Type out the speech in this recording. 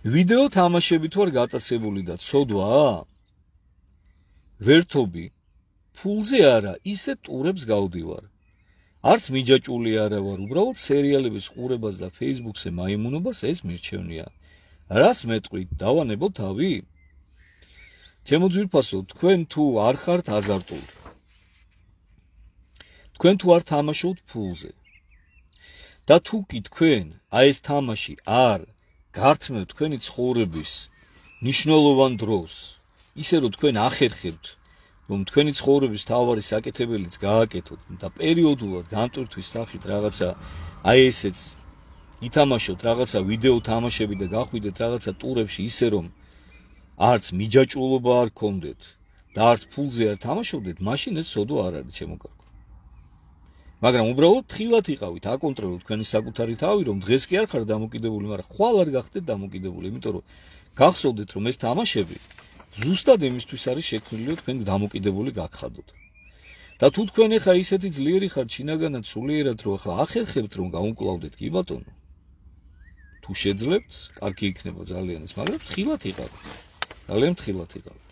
ვიდეო თამაშებით ვარ გატაცებული და ცოდვა? ვერთობი ფულზე არა, ისე ტურებს გავდივარ. არც მიჯაჭული არა ვარ, უბრალოდ სერიალების ყურებას და Facebook-ზე მაიმუნობას ეს მირჩევნია. რას მეტყვი, დავანებო თავი? ჩემო ძვირფასო, თქვენ თუ არ ხართ აზარტული. თქვენ თუ არ თამაშობთ ფულზე. და თუ კი თქვენ აი ეს თამაში არ გართმევ თქვენი ცხოვრების მნიშვნელოვან დროს, ისე რომ თქვენ ახერხებთ, რომ თქვენი ცხოვრების თავარი საკეთებელიც გააკეთოთ და პერიოდულად გამტვრთვის სახით რაღაცა აი ესეც ითამაშოთ რაღაცა ვიდეო თამაშები და გახვიდეთ რაღაცა ტურებში ისე რომ არც მიჯაჭულობა არ გქონდეთ და არც ფულზე არ თამაშობდეთ, მაშინ ეს სოდო არ არის ჩემო კარგო. მაგრამ უბრალოდ თხილად იყავით აკონტროლოთ თქვენი საკუთარი თავი რომ დღეს კი არ ხარ დამოკიდებული მაგრამ ხვალ არ გახდეთ დამოკიდებული იმიტომ რომ გახსოვდეთ რომ ეს თამაშები ზუსტად იმისთვის არის შექმნილიო თქვენ დამოკიდებული გაგხადოთ და თუ თქვენ ახლა ისეთი ძლიერი ხარ შინაგანად სულიერად რომ ახლა ახერხებთ რომ გაუკლავდეთ კი ბატონო თუ შეძლებთ კარგი იქნება ძალიან ეს მაგრამ თხილად იყავით ძალიან თხილად იყავით